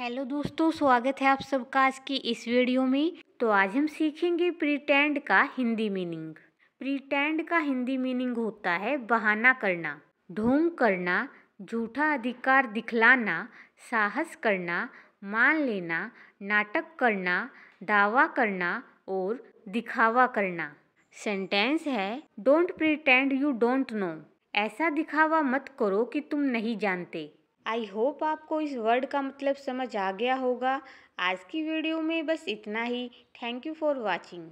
hello दोस्तों स्वागत है आप सबका आज की इस वीडियो में तो आज हम सीखेंगे प्रीटेंड का हिंदी मीनिंग प्रीटेंड का हिंदी मीनिंग होता है बहाना करना ढोंग करना झूठा अधिकार दिखलाना साहस करना मान लेना नाटक करना दावा करना और दिखावा करना सेंटेंस है don't pretend you don't know ऐसा दिखावा मत करो कि तुम नहीं जानते आई होप आपको इस वर्ड का मतलब समझ आ गया होगा आज की वीडियो में बस इतना ही थैंक यू फॉर वॉचिंग